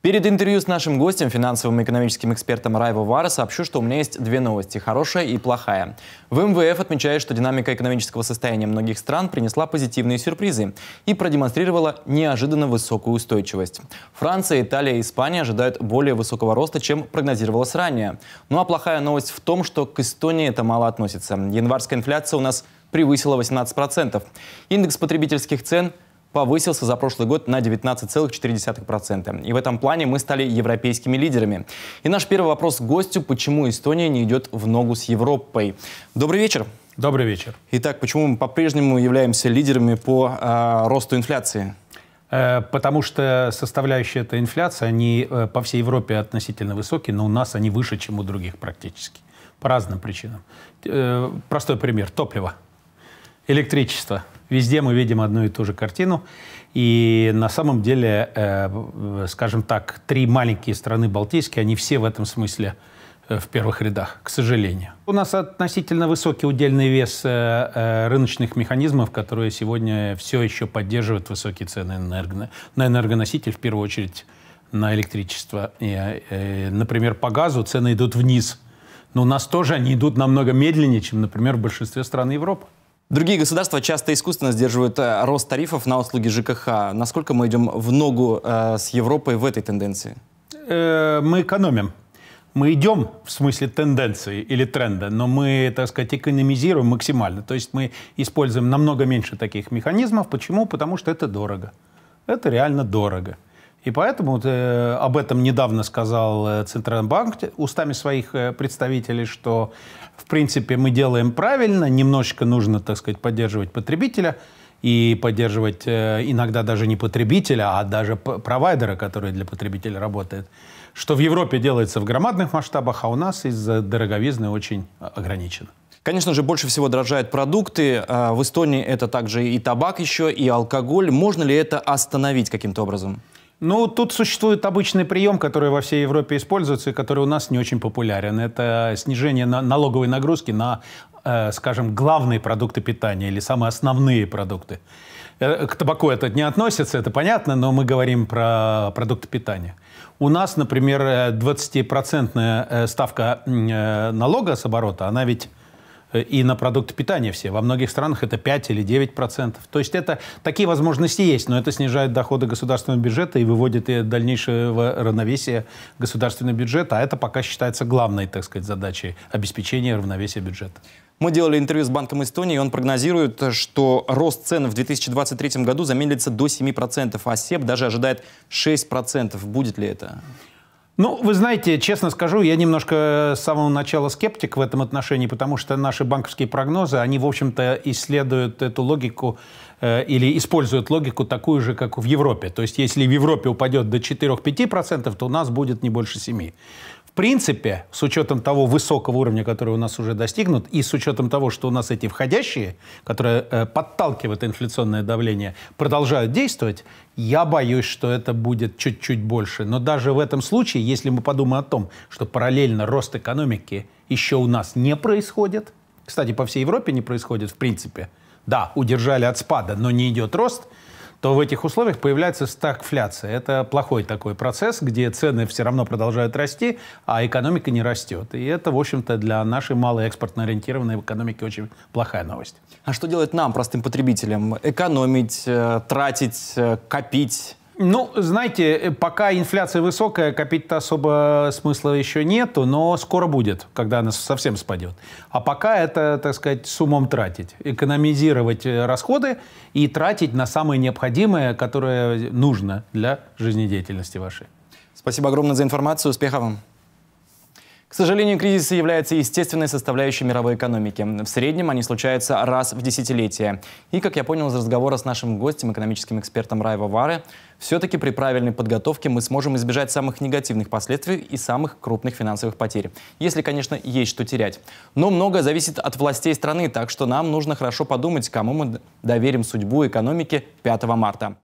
Перед интервью с нашим гостем, финансовым и экономическим экспертом Райво Вара, сообщу, что у меня есть две новости – хорошая и плохая. В МВФ отмечают, что динамика экономического состояния многих стран принесла позитивные сюрпризы и продемонстрировала неожиданно высокую устойчивость. Франция, Италия и Испания ожидают более высокого роста, чем прогнозировалось ранее. Ну а плохая новость в том, что к Эстонии это мало относится. Январская инфляция у нас превысила 18%. Индекс потребительских цен – повысился за прошлый год на 19,4%. И в этом плане мы стали европейскими лидерами. И наш первый вопрос к гостю, почему Эстония не идет в ногу с Европой. Добрый вечер. Добрый вечер. Итак, почему мы по-прежнему являемся лидерами по э, росту инфляции? Э, потому что составляющая этой инфляции они э, по всей Европе относительно высокие, но у нас они выше, чем у других практически. По разным причинам. Э, простой пример. Топливо, электричество – Везде мы видим одну и ту же картину. И на самом деле, э, скажем так, три маленькие страны Балтийские, они все в этом смысле э, в первых рядах, к сожалению. У нас относительно высокий удельный вес э, э, рыночных механизмов, которые сегодня все еще поддерживают высокие цены энерго... на энергоноситель, в первую очередь на электричество. И, например, по газу цены идут вниз. Но у нас тоже они идут намного медленнее, чем, например, в большинстве стран Европы. Другие государства часто искусственно сдерживают э, рост тарифов на услуги ЖКХ. Насколько мы идем в ногу э, с Европой в этой тенденции? Э, мы экономим. Мы идем в смысле тенденции или тренда, но мы, так сказать, экономизируем максимально. То есть мы используем намного меньше таких механизмов. Почему? Потому что это дорого. Это реально дорого. И поэтому э, об этом недавно сказал э, Центральный банк устами своих э, представителей, что, в принципе, мы делаем правильно, немножечко нужно, так сказать, поддерживать потребителя и поддерживать э, иногда даже не потребителя, а даже провайдера, который для потребителя работает, что в Европе делается в громадных масштабах, а у нас из-за дороговизны очень э, ограничено. Конечно же, больше всего дорожают продукты. А в Эстонии это также и табак еще, и алкоголь. Можно ли это остановить каким-то образом? Ну, тут существует обычный прием, который во всей Европе используется и который у нас не очень популярен. Это снижение на налоговой нагрузки на, э, скажем, главные продукты питания или самые основные продукты. Э, к табаку это не относится, это понятно, но мы говорим про продукты питания. У нас, например, 20-процентная э, э, ставка налога с оборота, она ведь Э, и на продукты питания все. Во многих странах это 5 или 9 процентов. То есть это, такие возможности есть, но это снижает доходы государственного бюджета и выводит и дальнейшего равновесия государственного бюджета, а это пока считается главной, так сказать, задачей обеспечения равновесия бюджета. Мы делали интервью с Банком Эстонии, и он прогнозирует, что рост цен в 2023 году замедлится до 7%, а СЕП даже ожидает 6%. Будет ли это? Ну, вы знаете, честно скажу, я немножко с самого начала скептик в этом отношении, потому что наши банковские прогнозы, они, в общем-то, исследуют эту логику э, или используют логику такую же, как в Европе. То есть, если в Европе упадет до 4-5%, то у нас будет не больше 7% принципе, с учетом того высокого уровня, который у нас уже достигнут, и с учетом того, что у нас эти входящие, которые э, подталкивают инфляционное давление, продолжают действовать, я боюсь, что это будет чуть-чуть больше. Но даже в этом случае, если мы подумаем о том, что параллельно рост экономики еще у нас не происходит, кстати, по всей Европе не происходит в принципе, да, удержали от спада, но не идет рост – то в этих условиях появляется стагфляция. Это плохой такой процесс, где цены все равно продолжают расти, а экономика не растет. И это, в общем-то, для нашей малой экспортно ориентированной экономики очень плохая новость. А что делать нам, простым потребителям? Экономить, э, тратить, э, копить? Ну, знаете, пока инфляция высокая, копить-то особо смысла еще нету, но скоро будет, когда она совсем спадет. А пока это, так сказать, с умом тратить, экономизировать э, расходы и тратить на самое необходимое, которое нужно для жизнедеятельности вашей. Спасибо огромное за информацию. Успехов вам. К сожалению, кризисы являются естественной составляющей мировой экономики. В среднем они случаются раз в десятилетие. И, как я понял из разговора с нашим гостем, экономическим экспертом Райва Варе, все-таки при правильной подготовке мы сможем избежать самых негативных последствий и самых крупных финансовых потерь. Если, конечно, есть что терять. Но многое зависит от властей страны, так что нам нужно хорошо подумать, кому мы доверим судьбу экономики 5 марта.